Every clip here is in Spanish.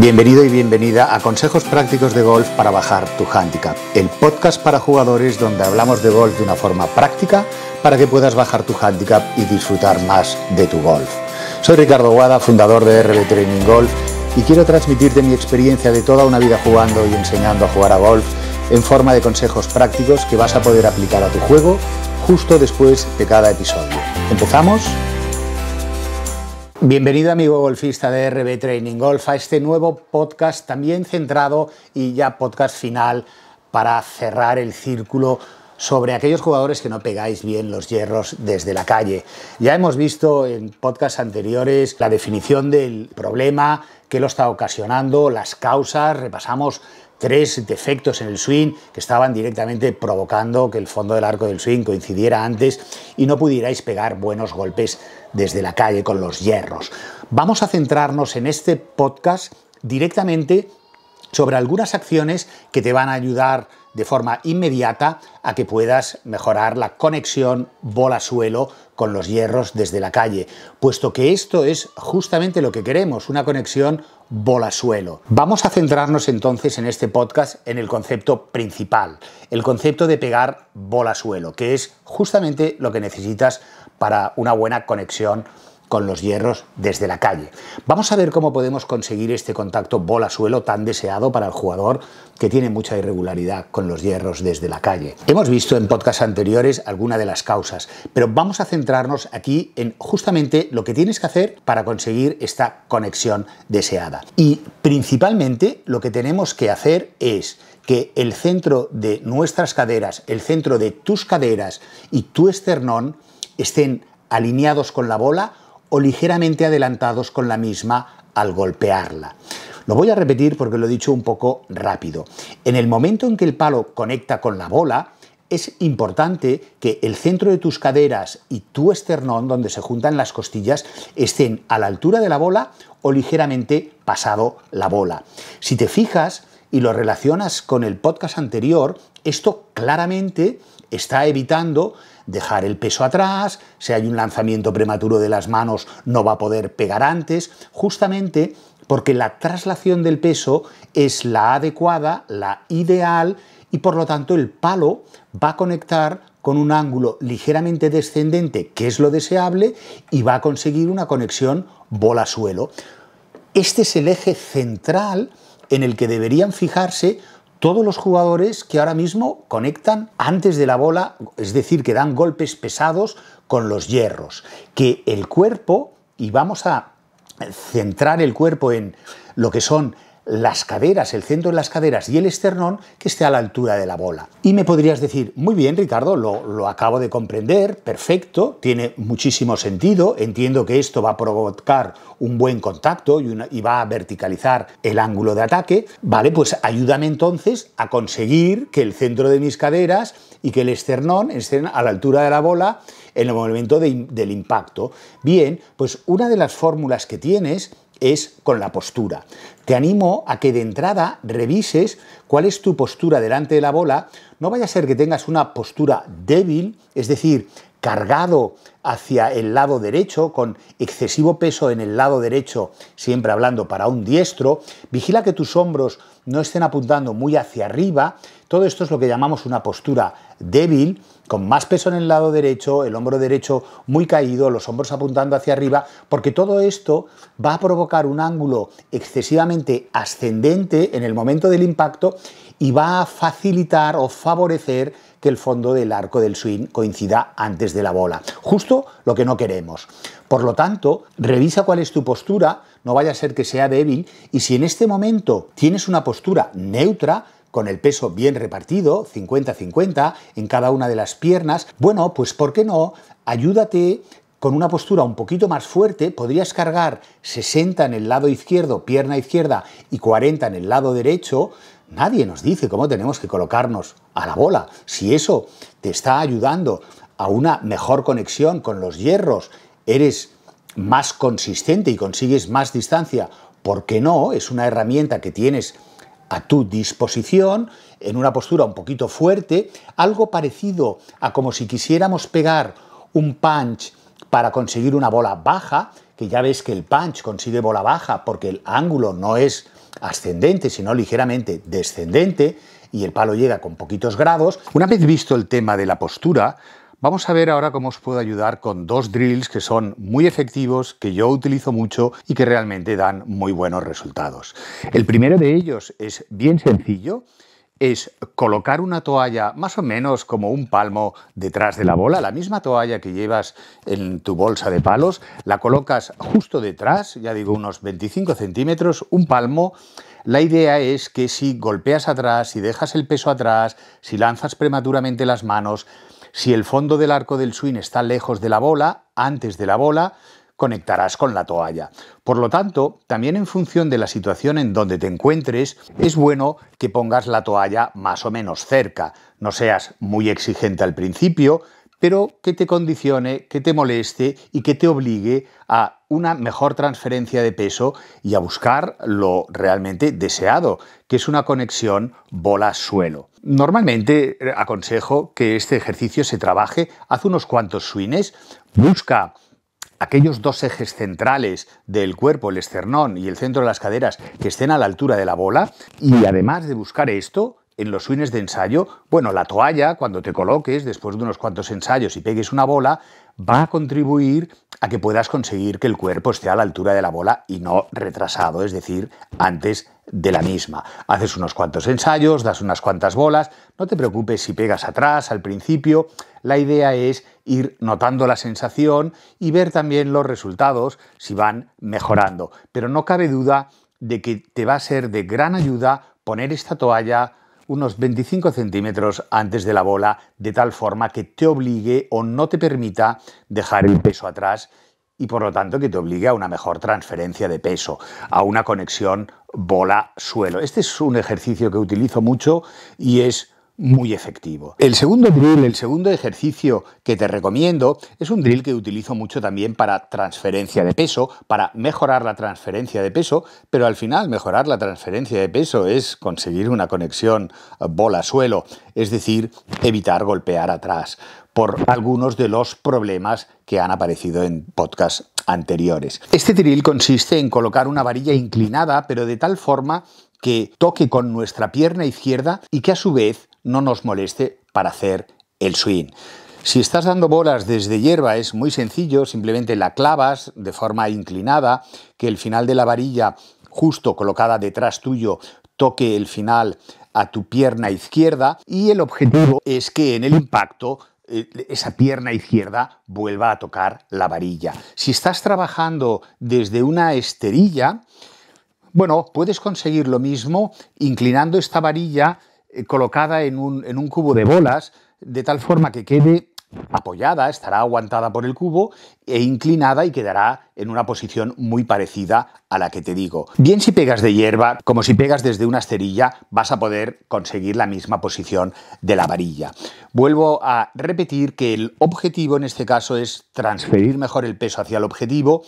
Bienvenido y bienvenida a Consejos Prácticos de Golf para Bajar tu Handicap, el podcast para jugadores donde hablamos de golf de una forma práctica para que puedas bajar tu handicap y disfrutar más de tu golf. Soy Ricardo Guada, fundador de RB Training Golf, y quiero transmitirte mi experiencia de toda una vida jugando y enseñando a jugar a golf en forma de consejos prácticos que vas a poder aplicar a tu juego justo después de cada episodio. ¿Empezamos? Bienvenido amigo golfista de RB Training Golf a este nuevo podcast también centrado y ya podcast final para cerrar el círculo sobre aquellos jugadores que no pegáis bien los hierros desde la calle. Ya hemos visto en podcasts anteriores la definición del problema, qué lo está ocasionando, las causas, repasamos tres defectos en el swing que estaban directamente provocando que el fondo del arco del swing coincidiera antes y no pudierais pegar buenos golpes desde la calle con los hierros. Vamos a centrarnos en este podcast directamente sobre algunas acciones que te van a ayudar de forma inmediata a que puedas mejorar la conexión bola-suelo con los hierros desde la calle, puesto que esto es justamente lo que queremos, una conexión bola-suelo. Vamos a centrarnos entonces en este podcast en el concepto principal, el concepto de pegar bola-suelo, que es justamente lo que necesitas para una buena conexión con los hierros desde la calle. Vamos a ver cómo podemos conseguir este contacto bola-suelo tan deseado para el jugador que tiene mucha irregularidad con los hierros desde la calle. Hemos visto en podcasts anteriores alguna de las causas, pero vamos a centrarnos aquí en justamente lo que tienes que hacer para conseguir esta conexión deseada. Y principalmente lo que tenemos que hacer es que el centro de nuestras caderas, el centro de tus caderas y tu esternón estén alineados con la bola o ligeramente adelantados con la misma al golpearla. Lo voy a repetir porque lo he dicho un poco rápido. En el momento en que el palo conecta con la bola, es importante que el centro de tus caderas y tu esternón, donde se juntan las costillas, estén a la altura de la bola o ligeramente pasado la bola. Si te fijas y lo relacionas con el podcast anterior, esto claramente está evitando dejar el peso atrás, si hay un lanzamiento prematuro de las manos no va a poder pegar antes, justamente porque la traslación del peso es la adecuada, la ideal, y por lo tanto el palo va a conectar con un ángulo ligeramente descendente, que es lo deseable, y va a conseguir una conexión bola-suelo. Este es el eje central en el que deberían fijarse todos los jugadores que ahora mismo conectan antes de la bola, es decir, que dan golpes pesados con los hierros, que el cuerpo, y vamos a centrar el cuerpo en lo que son las caderas, el centro de las caderas y el esternón que esté a la altura de la bola. Y me podrías decir, muy bien Ricardo, lo, acabo de comprender, perfecto, tiene muchísimo sentido, entiendo que esto va a provocar un buen contacto y, va a verticalizar el ángulo de ataque, vale, pues ayúdame entonces a conseguir que el centro de mis caderas y que el esternón estén a la altura de la bola en el momento del impacto. Bien, pues una de las fórmulas que tienes es con la postura. Te animo a que de entrada revises cuál es tu postura delante de la bola. No vaya a ser que tengas una postura débil, es decir, cargado hacia el lado derecho, con excesivo peso en el lado derecho, siempre hablando para un diestro. Vigila que tus hombros no estén apuntando muy hacia arriba. Todo esto es lo que llamamos una postura débil, con más peso en el lado derecho, el hombro derecho muy caído, los hombros apuntando hacia arriba, porque todo esto va a provocar un ángulo excesivamente ascendente en el momento del impacto y va a facilitar o favorecer que el fondo del arco del swing coincida antes de la bola. Justo lo que no queremos. Por lo tanto, revisa cuál es tu postura, no vaya a ser que sea débil, y si en este momento tienes una postura neutra, con el peso bien repartido, 50-50, en cada una de las piernas, bueno, pues ¿por qué no? Ayúdate con una postura un poquito más fuerte, podrías cargar 60 en el lado izquierdo, pierna izquierda, y 40 en el lado derecho, Nadie nos dice cómo tenemos que colocarnos a la bola. Si eso te está ayudando a una mejor conexión con los hierros, eres más consistente y consigues más distancia, ¿por qué no? Es una herramienta que tienes a tu disposición, en una postura un poquito fuerte, algo parecido a como si quisiéramos pegar un punch para conseguir una bola baja, que ya ves que el punch consigue bola baja porque el ángulo no es ascendente, sino ligeramente descendente, y el palo llega con poquitos grados. Una vez visto el tema de la postura, Vamos a ver ahora cómo os puedo ayudar con dos drills que son muy efectivos, que yo utilizo mucho y que realmente dan muy buenos resultados. El primero de ellos es bien sencillo es colocar una toalla más o menos como un palmo detrás de la bola, la misma toalla que llevas en tu bolsa de palos, la colocas justo detrás, ya digo unos 25 centímetros, un palmo. La idea es que si golpeas atrás, si dejas el peso atrás, si lanzas prematuramente las manos, si el fondo del arco del swing está lejos de la bola, antes de la bola, conectarás con la toalla. Por lo tanto, también en función de la situación en donde te encuentres, es bueno que pongas la toalla más o menos cerca. No seas muy exigente al principio, pero que te condicione, que te moleste y que te obligue a una mejor transferencia de peso y a buscar lo realmente deseado, que es una conexión bola-suelo. Normalmente eh, aconsejo que este ejercicio se trabaje, hace unos cuantos swings, busca aquellos dos ejes centrales del cuerpo, el esternón y el centro de las caderas, que estén a la altura de la bola. Y además de buscar esto, en los suines de ensayo, bueno, la toalla, cuando te coloques después de unos cuantos ensayos y pegues una bola, va a contribuir a que puedas conseguir que el cuerpo esté a la altura de la bola y no retrasado, es decir, antes de la misma. Haces unos cuantos ensayos, das unas cuantas bolas, no te preocupes si pegas atrás al principio, la idea es ir notando la sensación y ver también los resultados si van mejorando. Pero no cabe duda de que te va a ser de gran ayuda poner esta toalla, unos 25 centímetros antes de la bola, de tal forma que te obligue o no te permita dejar el peso atrás y por lo tanto que te obligue a una mejor transferencia de peso, a una conexión bola-suelo. Este es un ejercicio que utilizo mucho y es muy efectivo. El segundo drill, el segundo ejercicio que te recomiendo es un drill que utilizo mucho también para transferencia de peso, para mejorar la transferencia de peso, pero al final mejorar la transferencia de peso es conseguir una conexión bola-suelo, es decir, evitar golpear atrás por algunos de los problemas que han aparecido en podcasts anteriores. Este drill consiste en colocar una varilla inclinada, pero de tal forma que toque con nuestra pierna izquierda y que a su vez no nos moleste para hacer el swing. Si estás dando bolas desde hierba es muy sencillo, simplemente la clavas de forma inclinada, que el final de la varilla justo colocada detrás tuyo toque el final a tu pierna izquierda y el objetivo es que en el impacto eh, esa pierna izquierda vuelva a tocar la varilla. Si estás trabajando desde una esterilla, bueno, puedes conseguir lo mismo inclinando esta varilla eh, colocada en un, cubo de bolas, de tal forma que quede apoyada, estará aguantada por el cubo e inclinada y quedará en una posición muy parecida a la que te digo. Bien si pegas de hierba, como si pegas desde una esterilla vas a poder conseguir la misma posición de la varilla. Vuelvo a repetir que el objetivo en este caso es transferir mejor el peso hacia el objetivo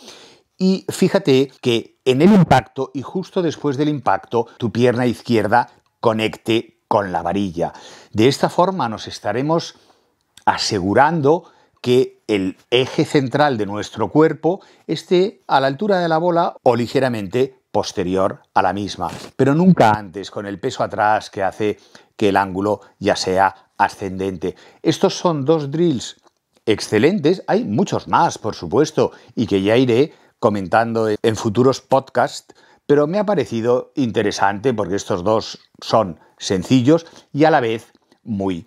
y fíjate que en el impacto y justo después del impacto tu pierna izquierda conecte con la varilla. De esta forma nos estaremos asegurando que el eje central de nuestro cuerpo esté a la altura de la bola o ligeramente posterior a la misma, pero nunca antes con el peso atrás que hace que el ángulo ya sea ascendente. Estos son dos drills excelentes, hay muchos más, por supuesto, y que ya iré comentando en futuros podcasts, pero me ha parecido interesante porque estos dos son sencillos y a la vez muy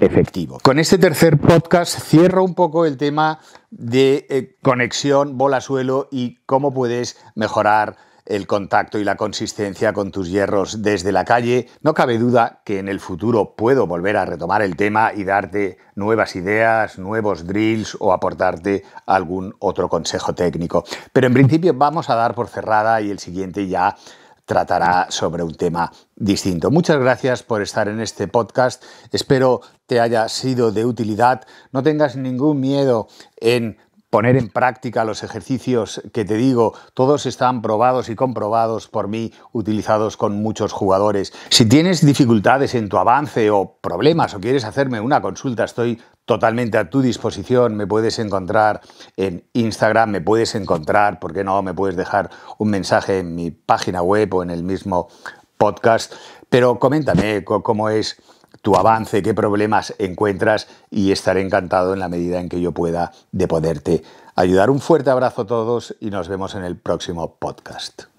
efectivos Con este tercer podcast cierro un poco el tema de eh, conexión bola-suelo y cómo puedes mejorar el contacto y la consistencia con tus hierros desde la calle. No cabe duda que en el futuro puedo volver a retomar el tema y darte nuevas ideas, nuevos drills o aportarte algún otro consejo técnico. Pero en principio vamos a dar por cerrada y el siguiente ya tratará sobre un tema distinto. Muchas gracias por estar en este podcast. Espero te haya sido de utilidad. No tengas ningún miedo en poner en práctica los ejercicios que te digo, todos están probados y comprobados por mí, utilizados con muchos jugadores. Si tienes dificultades en tu avance o problemas o quieres hacerme una consulta, estoy totalmente a tu disposición. Me puedes encontrar en Instagram, me puedes encontrar, ¿por qué no? Me puedes dejar un mensaje en mi página web o en el mismo podcast. Pero coméntame cómo es tu avance, qué problemas encuentras y estaré encantado en la medida en que yo pueda de poderte ayudar. Un fuerte abrazo a todos y nos vemos en el próximo podcast.